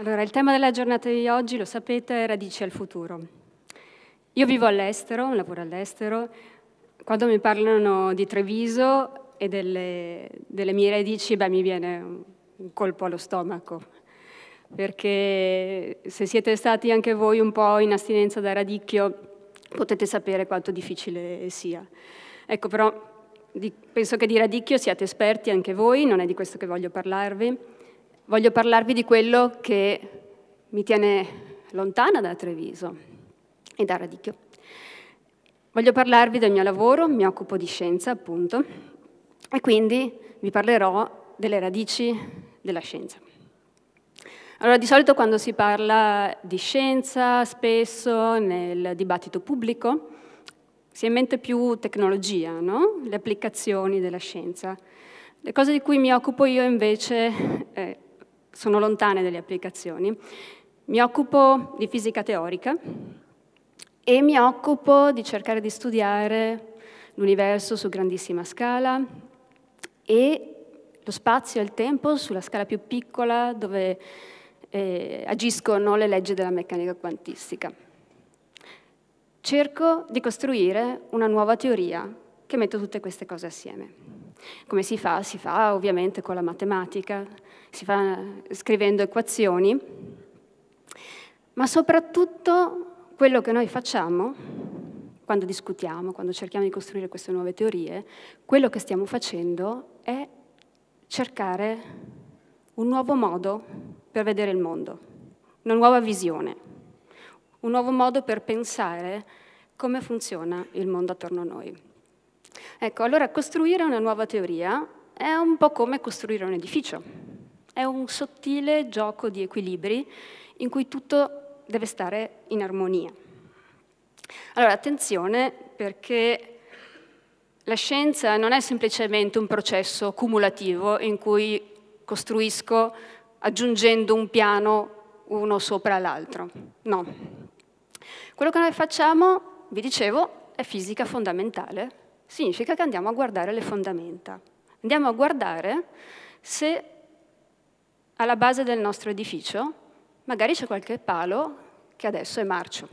Allora, il tema della giornata di oggi, lo sapete, è radici al futuro. Io vivo all'estero, lavoro all'estero. Quando mi parlano di Treviso e delle, delle mie radici, beh, mi viene un colpo allo stomaco. Perché se siete stati anche voi un po' in astinenza da radicchio, potete sapere quanto difficile sia. Ecco, però di, penso che di radicchio siate esperti anche voi, non è di questo che voglio parlarvi voglio parlarvi di quello che mi tiene lontana da Treviso e da Radicchio. Voglio parlarvi del mio lavoro, mi occupo di scienza appunto, e quindi vi parlerò delle radici della scienza. Allora, di solito quando si parla di scienza, spesso nel dibattito pubblico, si è in mente più tecnologia, no? le applicazioni della scienza. Le cose di cui mi occupo io invece eh, sono lontane dalle applicazioni. Mi occupo di fisica teorica e mi occupo di cercare di studiare l'universo su grandissima scala e lo spazio e il tempo sulla scala più piccola dove eh, agiscono le leggi della meccanica quantistica. Cerco di costruire una nuova teoria che mette tutte queste cose assieme. Come si fa? Si fa ovviamente con la matematica, si fa scrivendo equazioni, ma soprattutto quello che noi facciamo quando discutiamo, quando cerchiamo di costruire queste nuove teorie, quello che stiamo facendo è cercare un nuovo modo per vedere il mondo, una nuova visione, un nuovo modo per pensare come funziona il mondo attorno a noi. Ecco, allora costruire una nuova teoria è un po' come costruire un edificio. È un sottile gioco di equilibri in cui tutto deve stare in armonia. Allora, attenzione perché la scienza non è semplicemente un processo cumulativo in cui costruisco aggiungendo un piano uno sopra l'altro. No. Quello che noi facciamo, vi dicevo, è fisica fondamentale. Significa che andiamo a guardare le fondamenta. Andiamo a guardare se alla base del nostro edificio magari c'è qualche palo che adesso è marcio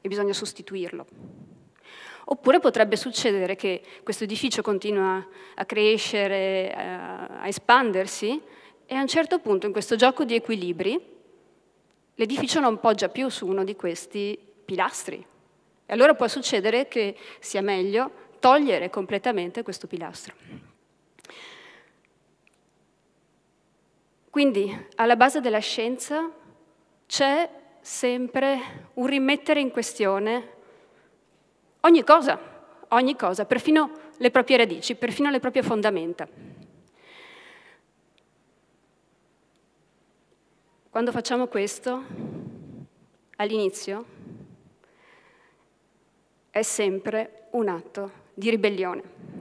e bisogna sostituirlo. Oppure potrebbe succedere che questo edificio continua a crescere, eh, a espandersi e a un certo punto in questo gioco di equilibri l'edificio non poggia più su uno di questi pilastri. E allora può succedere che sia meglio togliere completamente questo pilastro. Quindi alla base della scienza c'è sempre un rimettere in questione ogni cosa, ogni cosa, perfino le proprie radici, perfino le proprie fondamenta. Quando facciamo questo, all'inizio, è sempre un atto di ribellione.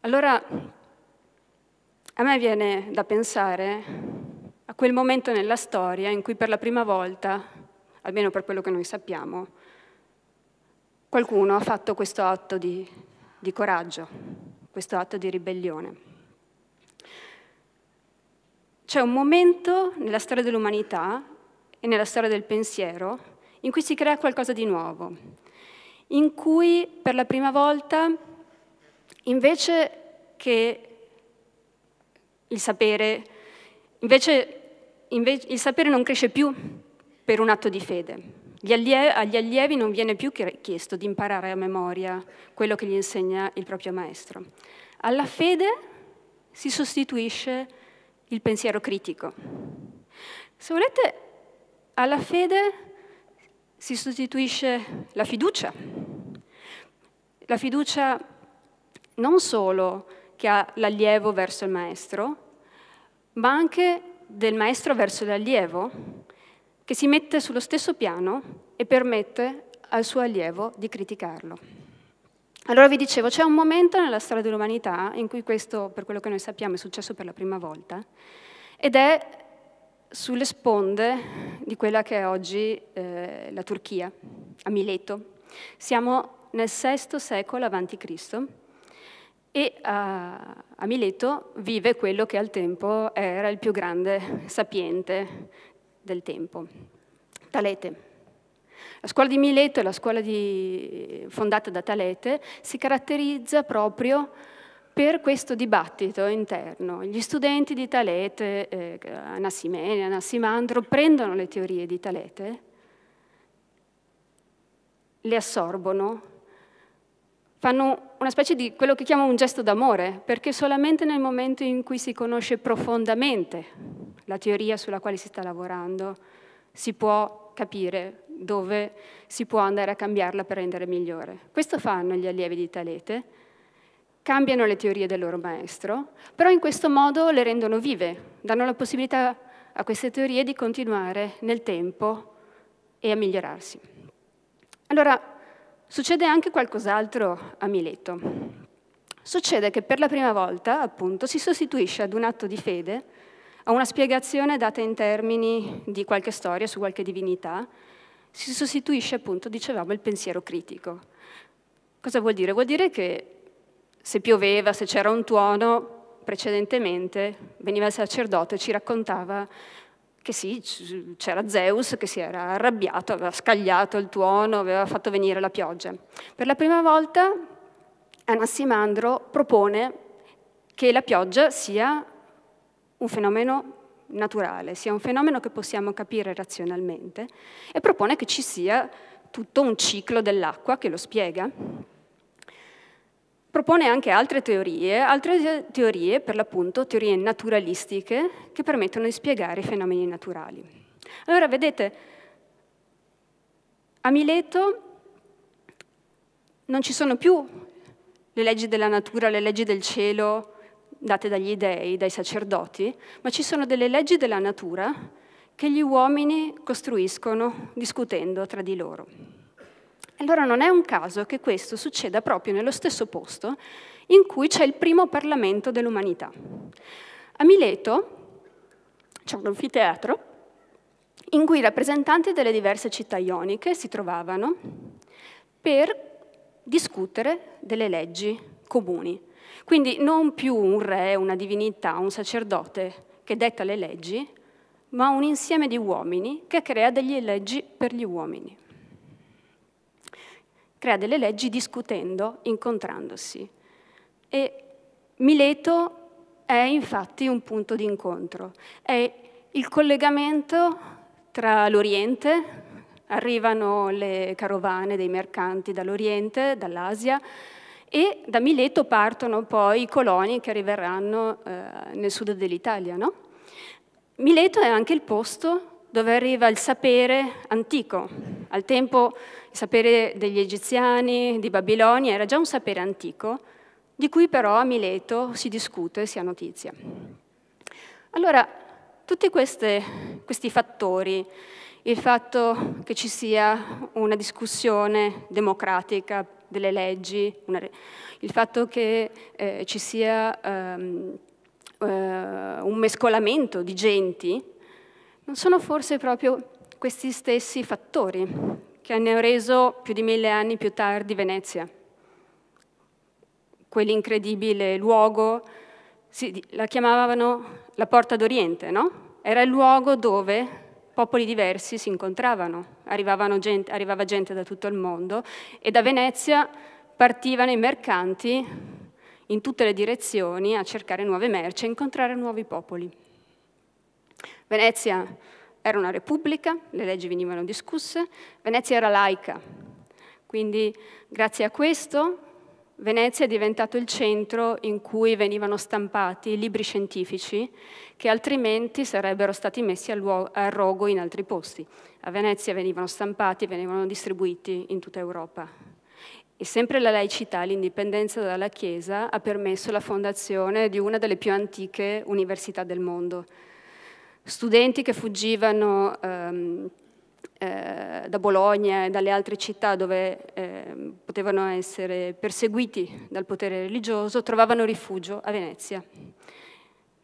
Allora, a me viene da pensare a quel momento nella storia in cui per la prima volta, almeno per quello che noi sappiamo, qualcuno ha fatto questo atto di, di coraggio, questo atto di ribellione. C'è un momento nella storia dell'umanità e nella storia del pensiero in cui si crea qualcosa di nuovo, in cui per la prima volta, invece che il sapere, invece, invece, il sapere non cresce più per un atto di fede. Allievi, agli allievi non viene più chiesto di imparare a memoria quello che gli insegna il proprio maestro. Alla fede si sostituisce il pensiero critico. Se volete, alla fede si sostituisce la fiducia. La fiducia non solo che ha l'allievo verso il maestro, ma anche del maestro verso l'allievo, che si mette sullo stesso piano e permette al suo allievo di criticarlo. Allora vi dicevo, c'è un momento nella storia dell'umanità in cui questo, per quello che noi sappiamo, è successo per la prima volta, ed è sulle sponde di quella che è oggi eh, la Turchia, a Mileto. Siamo nel VI secolo a.C e a, eh, a Mileto vive quello che al tempo era il più grande sapiente del tempo, Talete. La scuola di Mileto e la scuola di, fondata da Talete si caratterizza proprio per questo dibattito interno. Gli studenti di Talete, eh, Anassimene, Anassimandro, prendono le teorie di Talete, le assorbono, fanno una specie di quello che chiamo un gesto d'amore, perché solamente nel momento in cui si conosce profondamente la teoria sulla quale si sta lavorando, si può capire dove si può andare a cambiarla per rendere migliore. Questo fanno gli allievi di Talete, cambiano le teorie del loro maestro, però in questo modo le rendono vive, danno la possibilità a queste teorie di continuare nel tempo e a migliorarsi. Allora, Succede anche qualcos'altro a Mileto. Succede che per la prima volta, appunto, si sostituisce ad un atto di fede, a una spiegazione data in termini di qualche storia su qualche divinità, si sostituisce appunto, dicevamo, il pensiero critico. Cosa vuol dire? Vuol dire che se pioveva, se c'era un tuono, precedentemente veniva il sacerdote e ci raccontava che sì, c'era Zeus che si era arrabbiato, aveva scagliato il tuono, aveva fatto venire la pioggia. Per la prima volta Anassimandro propone che la pioggia sia un fenomeno naturale, sia un fenomeno che possiamo capire razionalmente e propone che ci sia tutto un ciclo dell'acqua che lo spiega propone anche altre teorie, altre teorie per l'appunto teorie naturalistiche che permettono di spiegare i fenomeni naturali. Allora vedete, a Mileto non ci sono più le leggi della natura, le leggi del cielo date dagli dei, dai sacerdoti, ma ci sono delle leggi della natura che gli uomini costruiscono discutendo tra di loro. Allora non è un caso che questo succeda proprio nello stesso posto in cui c'è il primo Parlamento dell'umanità. A Mileto c'è un anfiteatro in cui i rappresentanti delle diverse città ioniche si trovavano per discutere delle leggi comuni. Quindi non più un re, una divinità, un sacerdote che detta le leggi, ma un insieme di uomini che crea delle leggi per gli uomini crea delle leggi discutendo, incontrandosi. E Mileto è infatti un punto di incontro, è il collegamento tra l'Oriente, arrivano le carovane dei mercanti dall'Oriente, dall'Asia, e da Mileto partono poi i coloni che arriveranno eh, nel sud dell'Italia. No? Mileto è anche il posto dove arriva il sapere antico. Al tempo il sapere degli egiziani, di Babilonia, era già un sapere antico, di cui però a Mileto si discute e si ha notizia. Allora, tutti queste, questi fattori, il fatto che ci sia una discussione democratica delle leggi, una, il fatto che eh, ci sia um, uh, un mescolamento di genti, non sono forse proprio questi stessi fattori che hanno reso più di mille anni più tardi Venezia. Quell'incredibile luogo, sì, la chiamavano la porta d'Oriente, no? Era il luogo dove popoli diversi si incontravano, gente, arrivava gente da tutto il mondo e da Venezia partivano i mercanti in tutte le direzioni a cercare nuove merci, a incontrare nuovi popoli. Venezia era una repubblica, le leggi venivano discusse, Venezia era laica, quindi grazie a questo Venezia è diventato il centro in cui venivano stampati libri scientifici che altrimenti sarebbero stati messi a rogo in altri posti. A Venezia venivano stampati, venivano distribuiti in tutta Europa. E sempre la laicità, l'indipendenza dalla Chiesa, ha permesso la fondazione di una delle più antiche università del mondo, studenti che fuggivano ehm, eh, da Bologna e dalle altre città dove eh, potevano essere perseguiti dal potere religioso, trovavano rifugio a Venezia.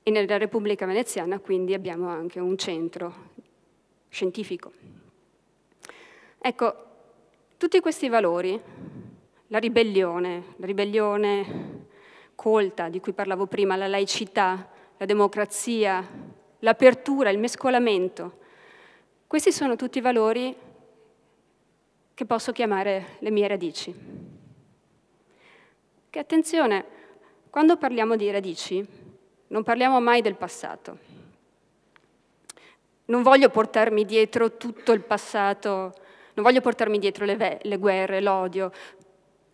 E nella Repubblica Veneziana quindi abbiamo anche un centro scientifico. Ecco, tutti questi valori, la ribellione, la ribellione colta di cui parlavo prima, la laicità, la democrazia, l'apertura, il mescolamento. Questi sono tutti i valori che posso chiamare le mie radici. Che attenzione, quando parliamo di radici non parliamo mai del passato. Non voglio portarmi dietro tutto il passato, non voglio portarmi dietro le, le guerre, l'odio.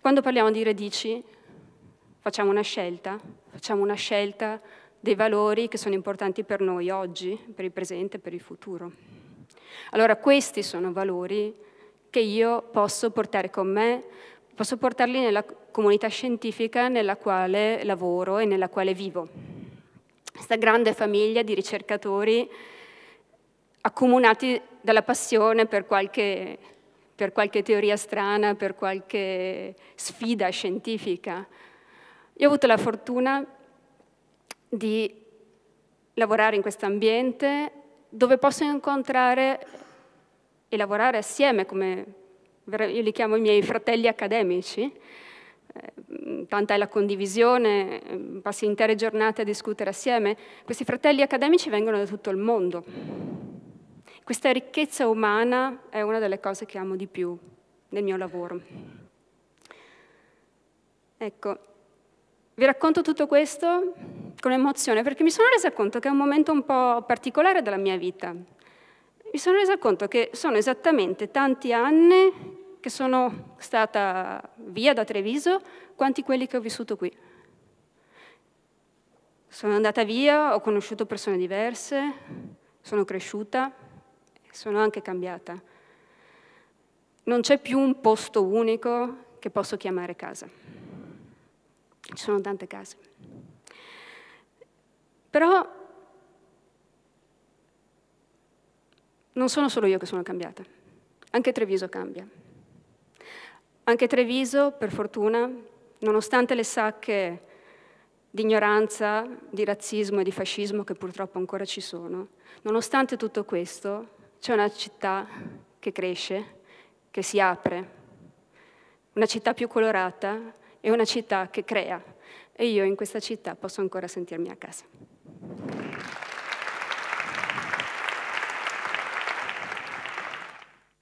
Quando parliamo di radici facciamo una scelta, facciamo una scelta dei valori che sono importanti per noi oggi, per il presente, e per il futuro. Allora questi sono valori che io posso portare con me, posso portarli nella comunità scientifica nella quale lavoro e nella quale vivo. Questa grande famiglia di ricercatori accomunati dalla passione per qualche, per qualche teoria strana, per qualche sfida scientifica. Io ho avuto la fortuna di lavorare in questo ambiente dove posso incontrare e lavorare assieme, come io li chiamo i miei fratelli accademici, eh, tanta è la condivisione, eh, passi intere giornate a discutere assieme, questi fratelli accademici vengono da tutto il mondo. Questa ricchezza umana è una delle cose che amo di più nel mio lavoro. Ecco, vi racconto tutto questo con emozione perché mi sono resa conto che è un momento un po' particolare della mia vita. Mi sono resa conto che sono esattamente tanti anni che sono stata via da Treviso quanti quelli che ho vissuto qui. Sono andata via, ho conosciuto persone diverse, sono cresciuta, sono anche cambiata. Non c'è più un posto unico che posso chiamare casa. Ci sono tante case. Però non sono solo io che sono cambiata, anche Treviso cambia. Anche Treviso, per fortuna, nonostante le sacche di ignoranza, di razzismo e di fascismo che purtroppo ancora ci sono, nonostante tutto questo, c'è una città che cresce, che si apre, una città più colorata e una città che crea. E io in questa città posso ancora sentirmi a casa. Thank you.